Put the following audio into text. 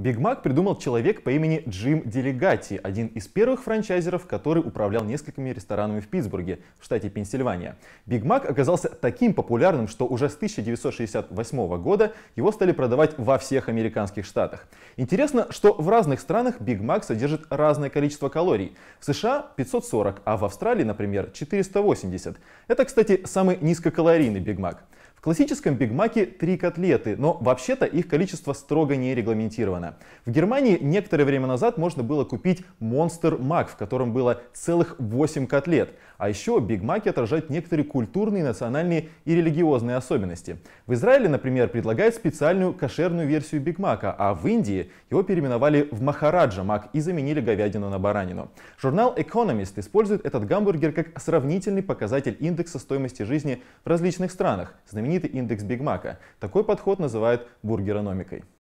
Биг Мак придумал человек по имени Джим Делегати, один из первых франчайзеров, который управлял несколькими ресторанами в Питтсбурге, в штате Пенсильвания. Биг Мак оказался таким популярным, что уже с 1968 года его стали продавать во всех американских штатах. Интересно, что в разных странах Биг Мак содержит разное количество калорий. В США 540, а в Австралии, например, 480. Это, кстати, самый низкокалорийный Биг Мак. В классическом Биг Маке три котлеты, но вообще-то их количество строго не регламентировано. В Германии некоторое время назад можно было купить Монстр Мак, в котором было целых 8 котлет. А еще Биг Маки отражают некоторые культурные, национальные и религиозные особенности. В Израиле, например, предлагают специальную кошерную версию Биг Мака, а в Индии его переименовали в Махараджа Мак и заменили говядину на баранину. Журнал Economist использует этот гамбургер как сравнительный показатель индекса стоимости жизни в различных странах. Знаменитый знаменитый индекс Биг Мака. Такой подход называют бургерономикой.